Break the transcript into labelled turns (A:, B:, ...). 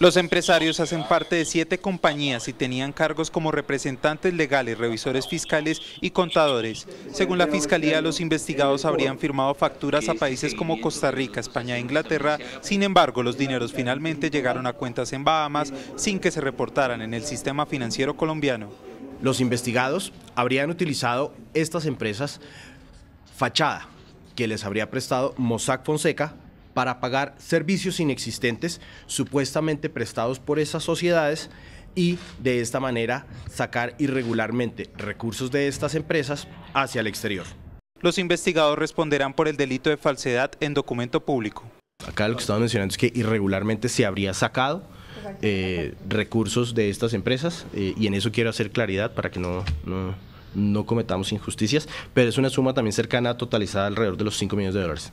A: Los empresarios hacen parte de siete compañías y tenían cargos como representantes legales, revisores fiscales y contadores. Según la Fiscalía, los investigados habrían firmado facturas a países como Costa Rica, España e Inglaterra. Sin embargo, los dineros finalmente llegaron a cuentas en Bahamas sin que se reportaran en el sistema financiero colombiano. Los investigados habrían utilizado estas empresas fachada que les habría prestado
B: Mossack Fonseca para pagar servicios inexistentes supuestamente prestados por esas sociedades y de esta manera sacar irregularmente recursos
A: de estas empresas hacia el exterior. Los investigados responderán por el delito de falsedad en documento público.
B: Acá lo que estamos mencionando es que irregularmente se habría sacado eh, recursos de estas empresas eh, y en eso quiero hacer claridad para que no, no, no cometamos injusticias, pero es una suma también cercana a totalizada alrededor de los 5 millones de dólares.